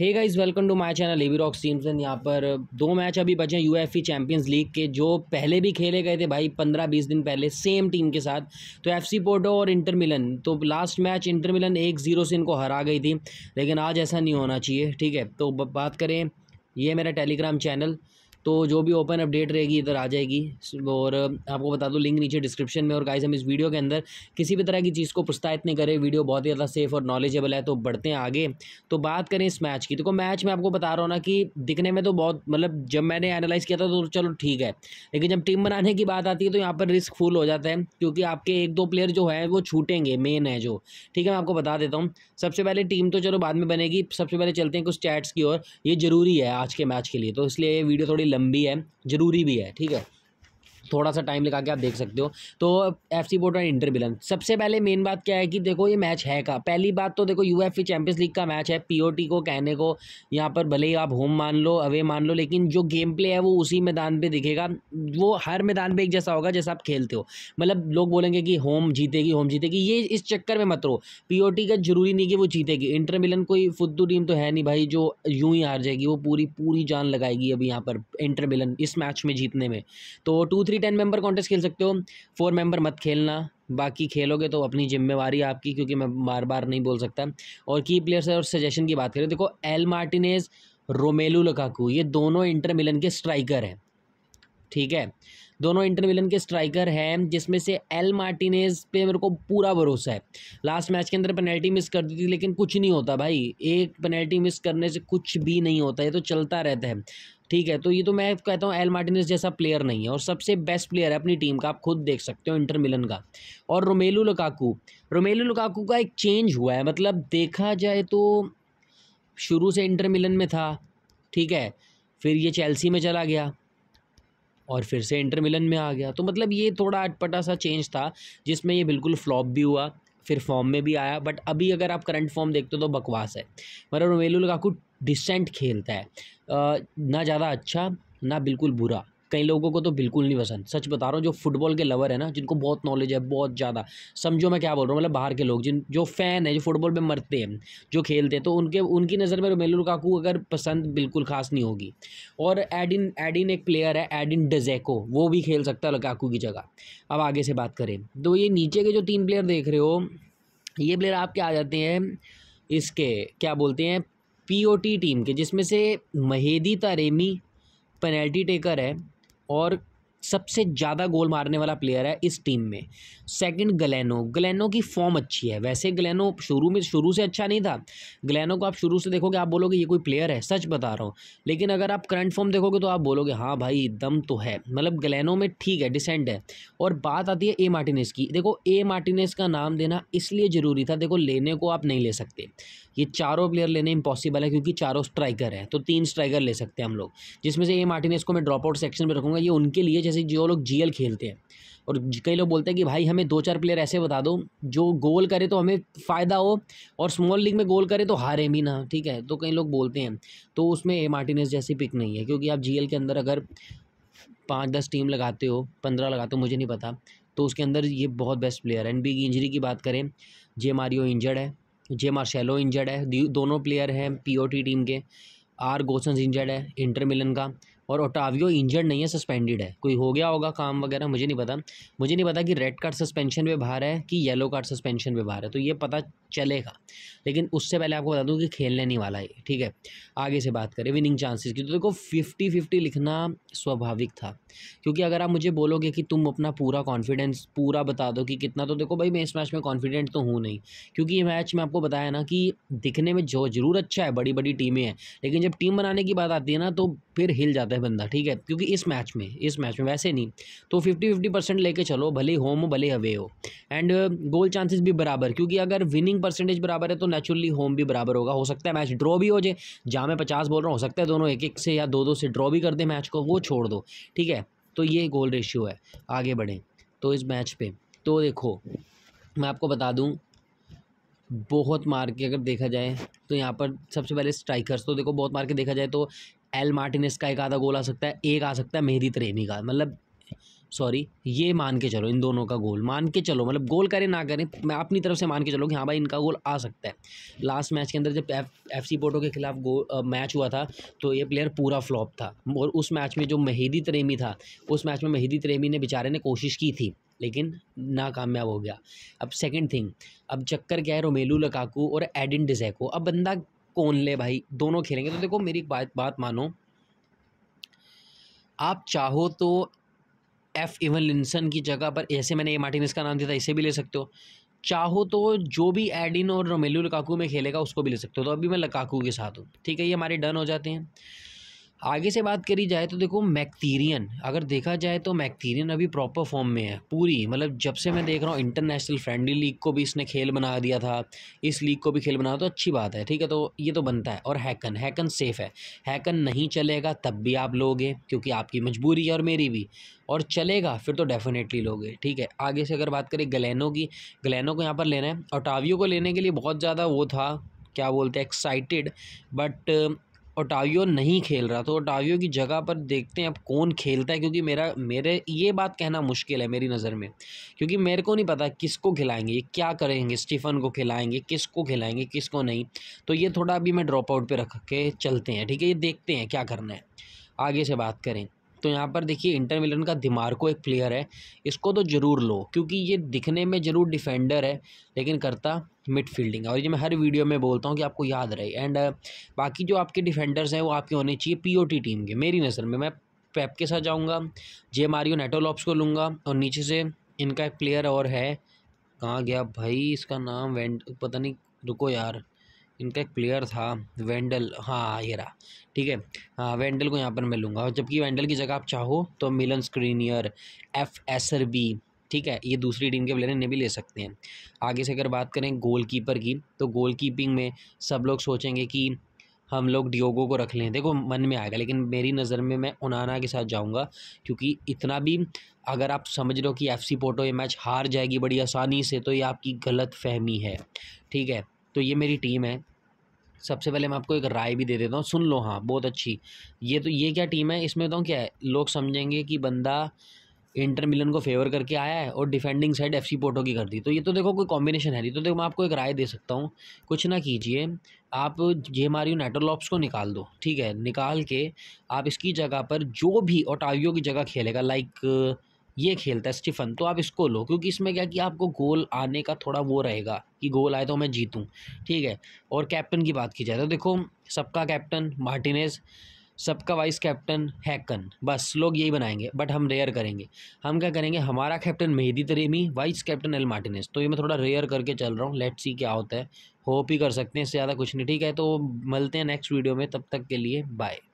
hey guys welcome to my channel AV rock and यहाँ पर दो मैच अभी बचे हैं यूएफई चैंपियंस लीग के जो पहले भी खेले गए थे भाई पंद्रह बीस दिन पहले सेम टीम के साथ तो एफसी पोर्टो और इंटर मिलन तो लास्ट मैच इंटर मिलन एक ज़ीरो से इनको हरा गई थी लेकिन आज ऐसा नहीं होना चाहिए ठीक है तो बात करें ये मेरा टेलीग्राम चैनल तो जो भी ओपन अपडेट रहेगी इधर आ जाएगी और आपको बता दूँ लिंक नीचे डिस्क्रिप्शन में और गाइज हम इस वीडियो के अंदर किसी भी तरह की चीज़ को प्रोत्साहित नहीं करें वीडियो बहुत ही ज़्यादा सेफ और नॉलेजेबल है तो बढ़ते हैं आगे तो बात करें इस मैच की देखो मैच में आपको बता रहा हूँ ना कि दिखने में तो बहुत मतलब जब मैंने एनालाइज़ किया था तो चलो ठीक है लेकिन जब टीम बनाने की बात आती है तो यहाँ पर रिस्क फुल हो जाता है क्योंकि आपके एक दो प्लेयर जो है वो छूटेंगे मेन है जो ठीक है मैं आपको बता देता हूँ सबसे पहले टीम तो चलो बाद में बनेगी सबसे पहले चलते हैं कुछ चैट्स की ओर ये ज़रूरी है आज के मैच के लिए तो इसलिए ये वीडियो थोड़ी लंबी है ज़रूरी भी है ठीक है थोड़ा सा टाइम लगा के आप देख सकते हो तो एफ सी बोर्ड और इंटर मिलन सबसे पहले मेन बात क्या है कि देखो ये मैच है का पहली बात तो देखो यू एफ चैम्पियंस लीग का मैच है पी ओ टी को कहने को यहाँ पर भले ही आप होम मान लो अवे मान लो लेकिन जो गेम प्ले है वो उसी मैदान पर दिखेगा वो हर मैदान पर एक जैसा होगा जैसा आप खेलते हो मतलब लोग बोलेंगे कि होम जीतेगी होम जीतेगी ये इस चक्कर में मत रहो पी ओ टी का जरूरी नहीं कि वो जीतेगी इंटर मिलन कोई फुद्दू टीम तो है नहीं भाई जो यूं ही हार जाएगी वो पूरी पूरी जान लगाएगी अभी यहाँ पर इंटर मिलन इस मैच में जीतने में तो two three ten member contest खेल सकते हो फोर मेंबर मत खेलना बाकी खेलोगे तो अपनी जिम्मेवारी आपकी क्योंकि मैं बार बार नहीं बोल सकता और की प्लेयर्स और सजेशन की बात करें देखो एल मार्टिनेज रोमेलू लकाकू ये दोनों इंटर मिलन के स्ट्राइकर हैं ठीक है दोनों इंटर मिलन के स्ट्राइकर हैं जिसमें से एल मार्टिनेज पे मेरे को पूरा भरोसा है लास्ट मैच के अंदर पेनल्टी मिस कर दी थी लेकिन कुछ नहीं होता भाई एक पेनल्टी मिस करने से कुछ भी नहीं होता ये तो चलता रहता है ठीक है तो ये तो मैं कहता हूँ एल मार्टिनेस जैसा प्लेयर नहीं है और सबसे बेस्ट प्लेयर है अपनी टीम का आप खुद देख सकते हो इंटर मिलन का और रोमेलू लुकाकू रोमेलू लुकाकू का एक चेंज हुआ है मतलब देखा जाए तो शुरू से इंटर मिलन में था ठीक है फिर ये चेल्सी में चला गया और फिर से इंटर मिलन में आ गया तो मतलब ये थोड़ा अटपटा सा चेंज था जिसमें ये बिल्कुल फ्लॉप भी हुआ फिर फॉर्म में भी आया बट अभी अगर आप करंट फॉर्म देखते हो तो बकवास है मगर मतलब रोमेलू लगाकू डिसेंट खेलता है ना ज़्यादा अच्छा ना बिल्कुल बुरा कई लोगों को तो बिल्कुल नहीं पसंद सच बता रहा हूँ जो फुटबॉल के लवर है ना जिनको बहुत नॉलेज है बहुत ज़्यादा समझो मैं क्या बोल रहा हूँ मतलब बाहर के लोग जिन जो फ़ैन है जो फुटबॉल में मरते हैं जो खेलते हैं तो उनके उनकी नज़र में रोमेलो लुकाकू अगर पसंद बिल्कुल खास नहीं होगी और एडिन एडिन एक प्लेयर है एडिन डजेको वो भी खेल सकता है लुकाकू की जगह अब आगे से बात करें तो ये नीचे के जो तीन प्लेयर देख रहे हो ये प्लेयर आपके आ जाते हैं इसके क्या बोलते हैं पीओटी टीम के जिसमें से महेदी तारेमी पेनल्टी टेकर है और सबसे ज़्यादा गोल मारने वाला प्लेयर है इस टीम में सेकंड गलेनो गलेनो की फॉर्म अच्छी है वैसे गलेनो शुरू में शुरू से अच्छा नहीं था ग्लैनो को आप शुरू से देखोगे आप बोलोगे ये कोई प्लेयर है सच बता रहा हूँ लेकिन अगर आप करंट फॉर्म देखोगे तो आप बोलोगे हाँ भाई दम तो है मतलब ग्लैनो में ठीक है डिसेंट है और बात आती है ए मार्टिनेस की देखो ए मार्टिनेस का नाम देना इसलिए ज़रूरी था देखो लेने को आप नहीं ले सकते ये चारों प्लेयर लेने इम्पॉसिबल है क्योंकि चारों स्ट्राइकर है तो तीन स्ट्राइकर ले सकते हैं हम लोग जिसमें से ए मार्टिनेस को मैं ड्रॉप आउट सेक्शन में रखूँगा ये उनके लिए जैसे जो लोग जी खेलते हैं और कई लोग बोलते हैं कि भाई हमें दो चार प्लेयर ऐसे बता दो जो गोल करे तो हमें फ़ायदा हो और स्मॉल लीग में गोल करे तो हारे भी ना ठीक है तो कई लोग बोलते हैं तो उसमें ए मार्टिनेस जैसी पिक नहीं है क्योंकि आप जीएल के अंदर अगर पाँच दस टीम लगाते हो पंद्रह लगाते हो मुझे नहीं पता तो उसके अंदर ये बहुत बेस्ट प्लेयर है एन की इंजरी की बात करें जे मारियो इंजर्ड है जे मार्शेलो इंजर्ड है दोनों प्लेयर हैं पीओटी टीम के आर गोसन इंजर्ड है इंटर मिलन का और ओटावियो इंजर्ड नहीं है सस्पेंडेड है कोई हो गया होगा काम वगैरह मुझे नहीं पता मुझे नहीं पता कि रेड कार्ड सस्पेंशन पे बाहर है कि येलो कार्ड सस्पेंशन पे बाहर है तो ये पता चलेगा लेकिन उससे पहले आपको बता दूँ कि खेलने नहीं वाला है ठीक है आगे से बात करें विनिंग चांसेस की तो देखो फिफ्टी फिफ्टी लिखना स्वाभाविक था क्योंकि अगर आप मुझे बोलोगे कि तुम अपना पूरा कॉन्फिडेंस पूरा बता दो कि कितना तो देखो भाई मैं इस मैच में कॉन्फिडेंट तो हूँ नहीं क्योंकि ये मैच में आपको बताया ना कि दिखने में जो जरूर अच्छा है बड़ी बड़ी टीमें हैं लेकिन जब टीम बनाने की बात आती है ना तो फिर हिल जाता है बंदा ठीक है क्योंकि इस मैच में इस मैच में वैसे नहीं तो फिफ्टी फिफ्टी परसेंट लेके चलो भले होम हो भले अवे हो एंड गोल चांसेस भी बराबर क्योंकि अगर विनिंग परसेंटेज बराबर है तो नेचुरली होम भी बराबर होगा हो सकता है मैच ड्रॉ भी हो जाए जहाँ मैं पचास बोल रहा हूँ हो सकता है दोनों एक एक से या दो दो से ड्रॉ भी कर दें मैच को वो छोड़ दो ठीक है तो ये गोल रेशियो है आगे बढ़ें तो इस मैच पर तो देखो मैं आपको बता दूँ बहुत मार के अगर देखा जाए तो यहाँ पर सबसे पहले स्ट्राइकर्स तो देखो बहुत मार के देखा जाए तो एल मार्टिनेस का एक आधा गोल आ सकता है एक आ सकता है मेहदी त्रेमी का मतलब सॉरी ये मान के चलो इन दोनों का गोल मान के चलो मतलब गोल करें ना करें मैं अपनी तरफ से मान के चलो कि हाँ भाई इनका गोल आ सकता है लास्ट मैच के अंदर जब एफ सी पोटो के खिलाफ गोल मैच हुआ था तो ये प्लेयर पूरा फ्लॉप था और उस मैच में जो मेहदी त्रेमी था उस मैच में मेहदी त्रेमी ने बेचारे ने कोशिश की थी लेकिन नाकामयाब हो गया अब सेकंड थिंग अब चक्कर क्या है रोमेलू लकाकू और एडिन डिजैको अब बंदा कौन ले भाई दोनों खेलेंगे तो देखो मेरी बात बात मानो आप चाहो तो एफ इवन लिंसन की जगह पर ऐसे मैंने ए मार्टिनस का नाम दिया था इसे भी ले सकते हो चाहो तो जो भी एडिन और रोमेलू लकाकू में खेलेगा उसको भी ले सकते हो तो अभी मैं लकाकू के साथ हूँ ठीक है ये हमारे डन हो जाते हैं आगे से बात करी जाए तो देखो मैक्टीरियन अगर देखा जाए तो मैक्टीरियन अभी प्रॉपर फॉर्म में है पूरी मतलब जब से मैं देख रहा हूँ इंटरनेशनल फ्रेंडली लीग को भी इसने खेल बना दिया था इस लीग को भी खेल बना तो अच्छी बात है ठीक है तो ये तो बनता है और हैकन हैकन सेफ़ है हैकन नहीं चलेगा तब भी आप लोगे क्योंकि आपकी मजबूरी है और मेरी भी और चलेगा फिर तो डेफिनेटली लोगे ठीक है आगे से अगर बात करें गलेनो की गलेनो को यहाँ पर लेना है और टावियो को लेने के लिए बहुत ज़्यादा वो था क्या बोलते हैं एक्साइटेड बट ओटावियो नहीं खेल रहा तो ओटावियो की जगह पर देखते हैं अब कौन खेलता है क्योंकि मेरा मेरे ये बात कहना मुश्किल है मेरी नज़र में क्योंकि मेरे को नहीं पता किसको खिलाएंगे क्या करेंगे स्टीफन को खिलाएंगे किसको खिलाएंगे किसको नहीं तो ये थोड़ा अभी मैं ड्रॉप आउट पर रख के चलते हैं ठीक है ये देखते हैं क्या करना है आगे से बात करें तो यहाँ पर देखिए इंटर मिलन का को एक प्लेयर है इसको तो ज़रूर लो क्योंकि ये दिखने में ज़रूर डिफेंडर है लेकिन करता मिडफील्डिंग और ये मैं हर वीडियो में बोलता हूँ कि आपको याद रहे एंड बाकी जो आपके डिफेंडर्स हैं वो आपके होने चाहिए टी टीम के मेरी नज़र में मैं पैप के साथ जाऊँगा जे मारियो नेटोलॉप्स को लूँगा और नीचे से इनका एक प्लेयर और है कहाँ गया भाई इसका नाम वेंट पता नहीं रुको यार इनका एक प्लेयर था वेंडल हाँ ये रहा ठीक है हाँ वेंडल को यहाँ पर मैं लूँगा और जबकि वेंडल की जगह आप चाहो तो Milan Skriniar F Acerbi ठीक है ये दूसरी टीम के प्लेयर इन्हें भी ले सकते हैं आगे से अगर बात करें गोलकीपर की तो गोलकीपिंग में सब लोग सोचेंगे कि हम लोग डियोगो को रख लें देखो मन में आएगा लेकिन मेरी नज़र में मैं उनाना के साथ जाऊंगा क्योंकि इतना भी अगर आप समझ लो कि एफसी पोर्टो ये मैच हार जाएगी बड़ी आसानी से तो ये आपकी गलत फहमी है ठीक है तो ये मेरी टीम है सबसे पहले मैं आपको एक राय भी दे देता हूँ सुन लो हाँ बहुत अच्छी ये तो ये क्या टीम है इसमें तो क्या है लोग समझेंगे कि बंदा इंटर मिलन को फेवर करके आया है और डिफेंडिंग साइड एफसी पोर्टो की कर दी तो ये तो देखो कोई कॉम्बिनेशन है नहीं तो देखो मैं आपको एक राय दे सकता हूँ कुछ ना कीजिए आप जे मारियो नेटोलॉप्स को निकाल दो ठीक है निकाल के आप इसकी जगह पर जो भी ओटावियो की जगह खेलेगा लाइक ये खेलता है स्टीफन तो आप इसको लो क्योंकि इसमें क्या कि आपको गोल आने का थोड़ा वो रहेगा कि गोल आए तो मैं जीतूँ ठीक है और कैप्टन की बात की जाए तो देखो सबका कैप्टन मार्टिनेज़ सबका वाइस कैप्टन हैकन बस लोग यही बनाएंगे बट हम रेयर करेंगे हम क्या करेंगे हमारा captain Mehdi Taremi vice captain L Martinez तो ये मैं थोड़ा रेयर करके चल रहा हूँ लेट सी क्या होता है होप ही कर सकते हैं इससे ज़्यादा कुछ नहीं ठीक है तो मिलते हैं नेक्स्ट वीडियो में तब तक के लिए बाय